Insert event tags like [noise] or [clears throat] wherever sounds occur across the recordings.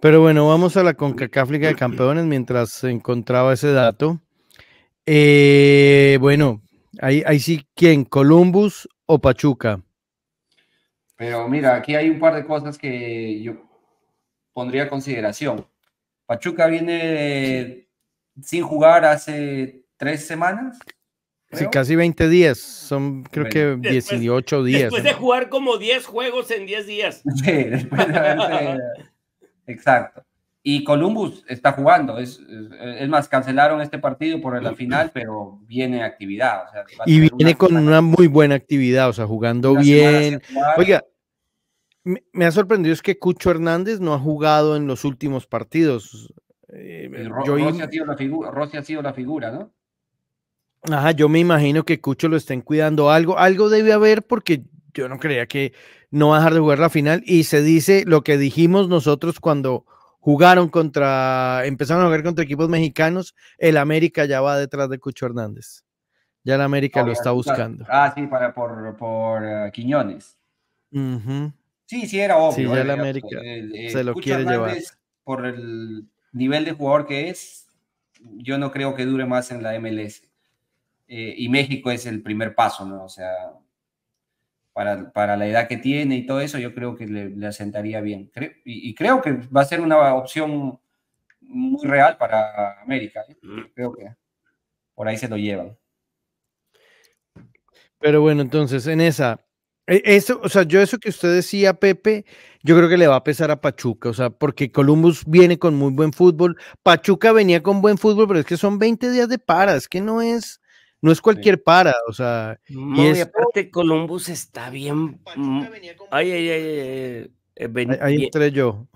Pero bueno, vamos a la CONCACAF Liga de Campeones mientras encontraba ese dato. Eh, bueno, ahí, ahí sí, ¿quién? ¿Columbus o Pachuca? Pero mira, aquí hay un par de cosas que yo pondría a consideración. Pachuca viene sin jugar hace tres semanas. Sí, casi 20 días. Son creo que 18 días. Después de jugar como 10 juegos en 10 días. Sí, después de [laughs] Exacto. Y Columbus está jugando. Es, más, cancelaron este partido por la final, pero viene actividad. y viene con una muy buena actividad, o sea, jugando bien. Oiga, me, ha sorprendido es que Cucho Hernández no ha jugado en los últimos partidos. Eh, ha sido la ha sido la figura, ¿no? Ajá, yo me imagino que Cucho lo estén cuidando algo, algo debe haber porque yo no creía que no va a dejar de jugar la final y se dice lo que dijimos nosotros cuando jugaron contra, empezaron a jugar contra equipos mexicanos, el América ya va detrás de Cucho Hernández. Ya el América lo está buscando. Ah, sí, para, por, eh, Quiñones. Sí, sí, era obvio. ya el América pues, se lo quiere llevar. Por el nivel de jugador que es, yo no creo que dure más en la MLS. Eh, y México es el primer paso, ¿no? O sea, para, la edad que tiene y todo eso, yo creo que le, asentaría bien. y, creo que va a ser una opción muy real para América. ¿eh? Mm. Creo que por ahí se lo llevan. Pero bueno, entonces, en esa, e-, eso, o sea, yo eso que usted decía, Pepe, yo creo que le va a pesar a Pachuca, o sea, porque Columbus viene con muy buen fútbol, Pachuca venía con buen fútbol, pero es que son 20 días de paras, que no es, no es cualquier para, o sea. No, y, aparte Columbus está bien. Mm, ay, ay, ay, ay eh, Ahí entré yo.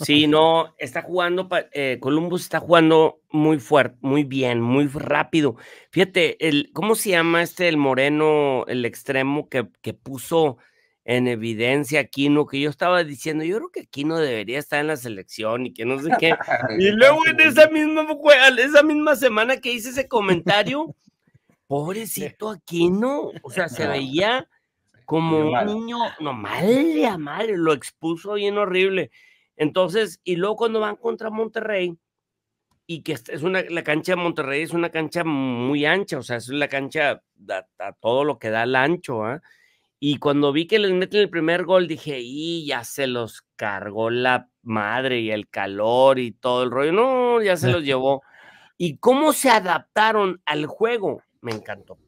sí, no, está jugando, eh, Columbus está jugando muy fuerte, muy bien, muy rápido. Fíjate, el, ¿cómo se llama este, el moreno, el extremo que, puso en evidencia Kino, que yo estaba diciendo, yo creo que Kino debería estar en la selección y que no sé qué. [laughs] y luego en esa misma, esa misma semana que hice ese comentario, pobrecito Aquino, o sea, se veía como un niño, no, mal, a mal, lo expuso bien horrible. Entonces, y luego cuando van contra Monterrey, y que es una, la cancha de Monterrey es una cancha muy ancha, o sea, es la cancha a, todo lo que da el ancho, ah Y cuando vi que les meten el primer gol, dije, y ya se los cargó la madre y el calor y todo el rollo. No, ya se los [laughs] llevó. ¿Y cómo se adaptaron al juego? Me encantó.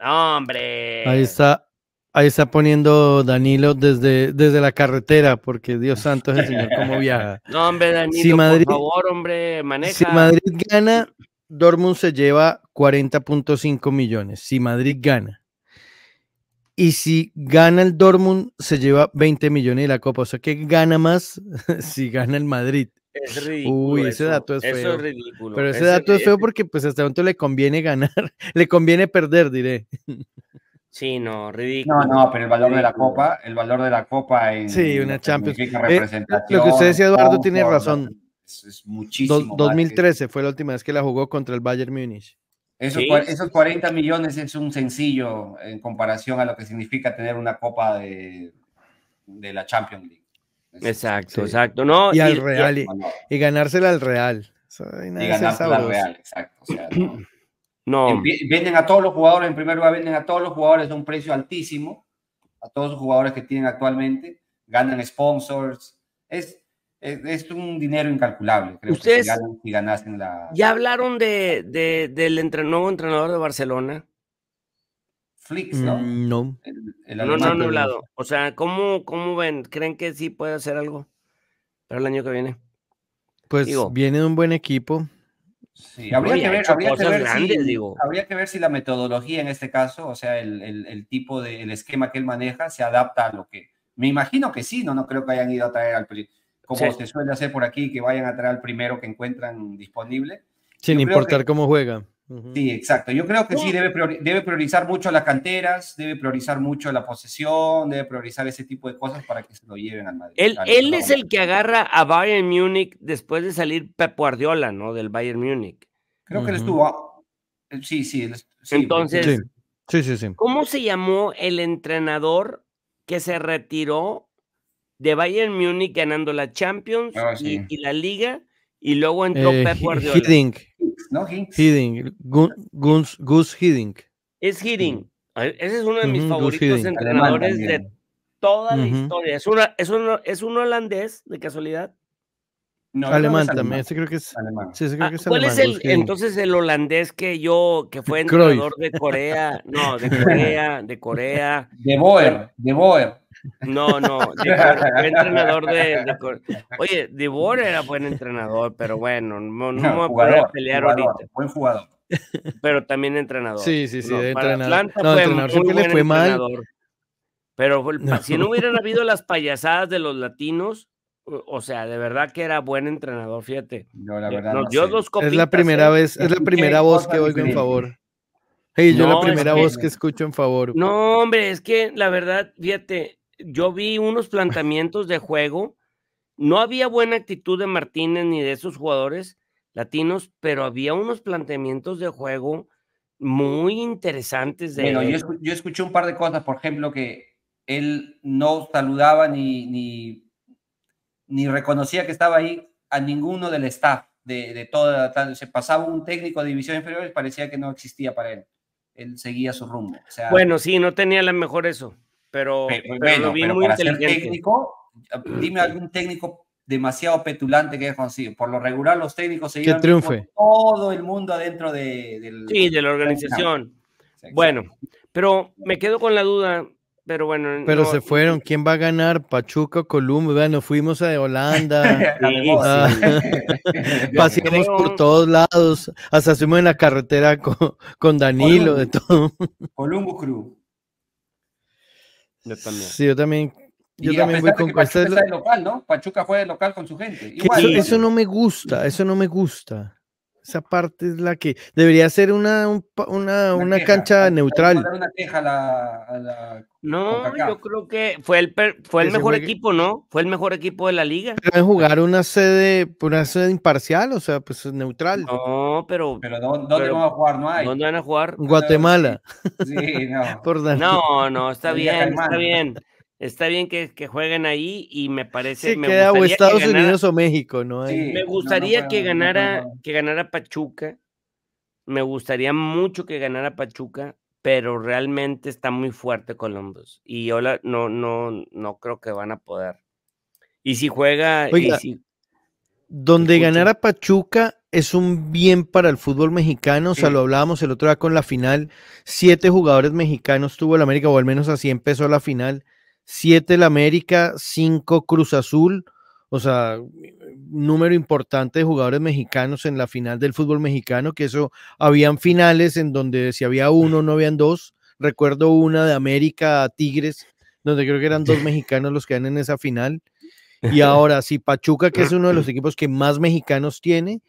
¡Hombre! Ahí está. Ahí está poniendo Danilo desde, desde la carretera, porque Dios santo es el señor cómo [laughs] viaja. No, hombre, Danilo, si Madrid, por favor, hombre, maneja. Si Madrid gana, Dortmund se lleva 40.5 millones. Si Madrid gana. Y si gana el Dortmund, se lleva 20 millones de la Copa. O sea que gana más [laughs] si gana el Madrid. Es ridículo. Uy, ese dato es feo. Eso es ridículo. Pero ese, dato es feo porque pues hasta momento le conviene ganar, [laughs] le conviene perder, diré. Sí, no, ridículo. No, no, pero el valor de la copa, el valor de la copa en Sí, una Champions. Eh, lo que usted decía, Eduardo, tiene razón. Es, muchísimo. 2013 fue la última vez que la jugó contra el Bayern Múnich. Esos, 40 millones es un sencillo en comparación a lo que significa tener una copa de, de la Champions League. Exacto, exacto. No, y, Real, y, ganársela al Real. y ganársela al Real, exacto. no. [clears throat] Venden a todos los jugadores, en primer lugar, venden a todos los jugadores a un precio altísimo, a todos los jugadores que tienen actualmente, ganan sponsors. Es, es, un dinero incalculable, Ustedes Ya hablaron de, del nuevo entrenador de Barcelona. Flix, ¿no? No. Mm, no el no, no O sea, ¿cómo, ¿cómo ven? ¿Creen que sí puede hacer algo para el año que viene? Pues viene de un buen equipo. Sí, pues, habría, que ver, habría, que ver si, habría que ver si la metodología en este caso, o sea, el, el, tipo de el esquema que él maneja se adapta a lo que. Me imagino que sí, no, no creo que hayan ido a traer al como se suele hacer por aquí, que vayan a traer al primero que encuentran disponible. Sin importar cómo juega. Sí, exacto. Yo creo que sí, debe, priorizar mucho las canteras, debe priorizar mucho la posesión, debe priorizar ese tipo de cosas para que se lo lleven al Madrid. Él, es el que agarra a Bayern Múnich después de salir Pep Guardiola, ¿no? Del Bayern Múnich. Creo que él estuvo. Eh, sí, sí. Él, sí Entonces, sí. Sí, ¿cómo se llamó el entrenador que se retiró de Bayern Múnich ganando la Champions ah, y la Liga? y luego entró eh, Pep Guardiola. Hiddink. ¿No? hiding. Gun, Guns, Gus Hiddink. Es Hiddink. Ese es uno de mis favoritos entrenadores de toda la historia. Es, es, es un holandés, de casualidad alemán, también, ese creo que es alemán. creo ah, que es ¿Cuál es el, entonces el holandés que yo, que fue entrenador de Corea? [laughs] No, de Corea, de Corea. De Boer, de Boer. No, no, de, fue entrenador de, de Oye, de Boer era buen entrenador, pero bueno, no, me voy a pelear ahorita. Buen jugador. Pero también entrenador. Sí, sí, sí, de entrenador. No, entrenador, muy le fue Mal. Pero [laughs] si no hubieran habido las payasadas de los latinos, o sea, de verdad que era buen entrenador, fíjate. No, la eh, verdad. es la primera ¿eh? vez, es la [laughs] primera voz que oigo en favor. Hey, yo la primera voz que escucho en favor. No, hombre, es que la verdad, fíjate, yo vi unos planteamientos de juego. No había buena actitud de Martínez ni de esos jugadores latinos, pero había unos planteamientos de juego muy interesantes. De bueno, yo, escuché, un par de cosas, por ejemplo, que él no saludaba ni, ni ni reconocía que estaba ahí a ninguno del staff de, de toda se pasaba un técnico de inferior y parecía que no existía para él él seguía su rumbo bueno sí no tenía la mejor eso pero, pues bueno, muy inteligente. técnico eh, dime algún técnico demasiado petulante que es consigo por lo regular los técnicos se todo el mundo adentro del, sí de la organización bueno pero me quedo con la duda pero bueno. Pero se fueron. ¿Quién va a ganar? Pachuca, Columbo, Bueno, fuimos a Holanda. [laughs] Ah. [laughs] pasamos por todos lados. Hasta fuimos en la carretera con, con Danilo, de todo. Columbo Crew. Yo también. Sí, yo también. Yo también voy con Pachuca local, ¿no? Pachuca fue de local con su gente. eso no me gusta, eso no me gusta. Esa parte es la que debería ser una, una, una, cancha neutral. no, yo creo que fue el, fue el mejor equipo, ¿no? Fue el mejor equipo de la liga. jugar una sede, una sede imparcial, o sea, pues neutral. No, pero. ¿dónde van a jugar? No hay. ¿Dónde van a jugar? Guatemala. Sí, no. [laughs] no, no, está bien, está bien. Está bien que, jueguen ahí y me parece. me gustaría Estados que ganara, Unidos o México, ¿no? me gustaría que ganara, que ganara Pachuca. Me gustaría mucho que ganara Pachuca, pero realmente está muy fuerte Columbus. Y yo no, no, no creo que van a poder. Y si juega. Oiga, y si... Donde ganara Pachuca es un bien para el fútbol mexicano. O sea, lo hablábamos el otro día con la final. Siete jugadores mexicanos tuvo el América, o al menos así empezó la final Siete el América, 5 Cruz Azul, o sea, número importante de jugadores mexicanos en la final del fútbol mexicano, que eso habían finales en donde si había uno, no habían dos. Recuerdo una de América a Tigres, donde creo que eran dos [laughs] mexicanos los que eran en esa final. Y ahora, si Pachuca, que es uno de los equipos que más mexicanos tiene,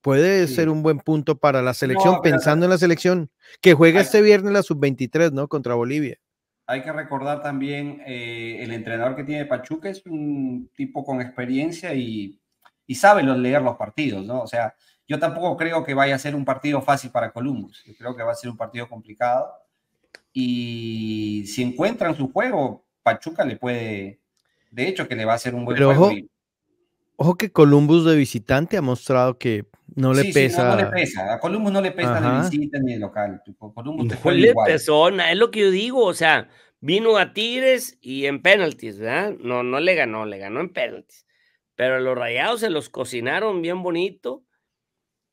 puede ser un buen punto para la selección, pensando en la selección, que juega este viernes la sub-23, ¿no? Contra Bolivia hay que recordar también eh, el entrenador que tiene Pachuca es un tipo con experiencia y, sabe leer los partidos, ¿no? O sea, yo tampoco creo que vaya a ser un partido fácil para Columbus. Yo creo que va a ser un partido complicado. Y si encuentran su juego, Pachuca le puede, de hecho, que le va a hacer un buen Pero ojo que Columbus de visitante ha mostrado que no le pesa. Sí, no, le pesa. A Columbus no le pesa Ajá. visita ni de local. Columbus te Persona, es lo que yo digo, o sea, vino a Tigres y en penalties, ¿verdad? No, no le ganó, le ganó en penalties. Pero los rayados se los cocinaron bien bonito.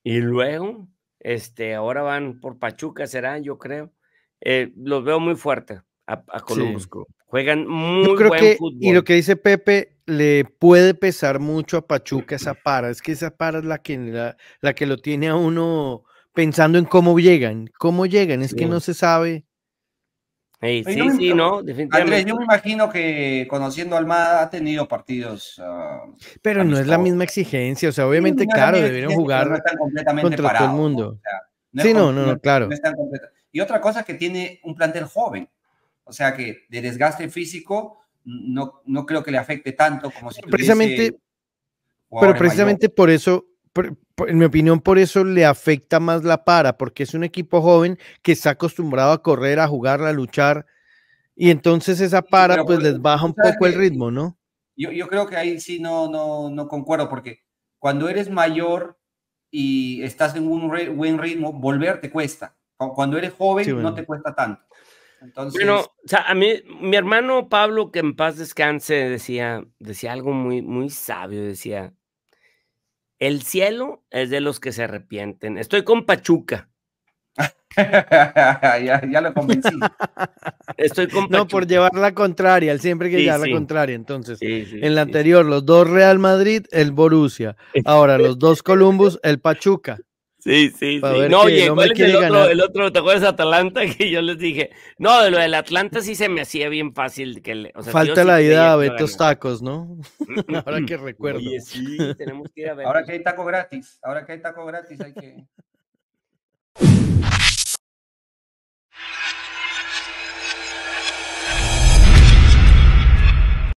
Y luego, este, ahora van por Pachuca, será, yo creo. Eh, los veo muy fuerte a, Columbus. Juegan muy buen fútbol. Y lo que dice Pepe, le puede pesar mucho a Pachuca esa para. Es que esa para es la que, la, que lo tiene a uno pensando en cómo llegan. ¿Cómo llegan? Es que no se sabe. sí, sí, no, definitivamente. yo me imagino que conociendo al Almada ha tenido partidos. Ah, pero no es la misma exigencia, o sea, obviamente, claro, debieron jugar contra todo el mundo. sí no no, no, claro. y otra cosa que tiene un plantel joven, o sea, que de desgaste físico no, creo que le afecte tanto como si precisamente, pero precisamente por eso, en mi opinión, por eso le afecta más la para, porque es un equipo joven que está acostumbrado a correr, a jugar, a luchar, y entonces esa para pues les baja un poco el ritmo, ¿no? Yo, creo que ahí sí no, no, concuerdo, porque cuando eres mayor y estás en un buen ritmo, volver te cuesta. Cuando eres joven no te cuesta tanto. Bueno, o sea, a mí, mi hermano Pablo, que en paz descanse, decía, decía algo muy, muy sabio, decía, el cielo es de los que se arrepienten. Estoy con Pachuca. [laughs] ya, lo convencí. Estoy con No, por llevar la contraria, él siempre que llevar la contraria. Entonces, en la anterior, los dos Real Madrid, el Borussia. Ahora, los dos Columbus, el Pachuca. Sí, sí, sí. No, oye, ¿cuál es el otro, el otro? ¿Te acuerdas de Atlanta? [laughs] Que yo les dije. No, de lo del Atlanta sí se me hacía bien fácil. Que le, Falta la sí idea a estos Tacos, ¿no? [laughs] Ahora que [laughs] recuerdo. sí, tenemos que ir a ver. Ahora que hay taco gratis. Ahora que hay taco gratis, hay que.